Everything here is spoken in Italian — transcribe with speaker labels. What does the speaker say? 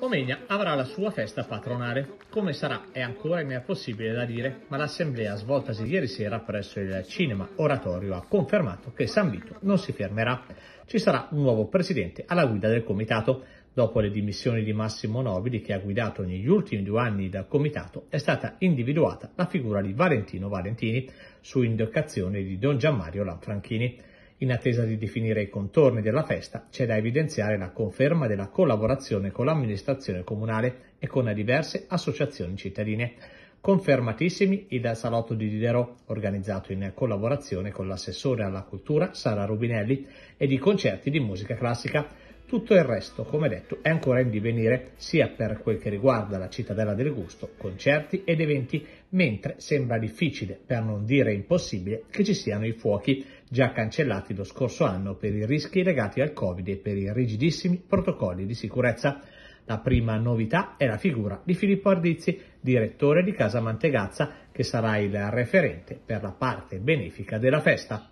Speaker 1: Omegna avrà la sua festa patronale. Come sarà è ancora impossibile da dire, ma l'assemblea svoltasi ieri sera presso il cinema oratorio ha confermato che San Vito non si fermerà. Ci sarà un nuovo presidente alla guida del comitato. Dopo le dimissioni di Massimo Nobili, che ha guidato negli ultimi due anni dal comitato, è stata individuata la figura di Valentino Valentini, su indicazione di Don Gianmario Lanfranchini. In attesa di definire i contorni della festa, c'è da evidenziare la conferma della collaborazione con l'amministrazione comunale e con diverse associazioni cittadine. Confermatissimi il Salotto di Diderot, organizzato in collaborazione con l'assessore alla cultura Sara Rubinelli, ed i concerti di musica classica. Tutto il resto, come detto, è ancora in divenire, sia per quel che riguarda la cittadella del gusto, concerti ed eventi, mentre sembra difficile, per non dire impossibile, che ci siano i fuochi già cancellati lo scorso anno per i rischi legati al Covid e per i rigidissimi protocolli di sicurezza. La prima novità è la figura di Filippo Ardizzi, direttore di Casa Mantegazza, che sarà il referente per la parte benefica della festa.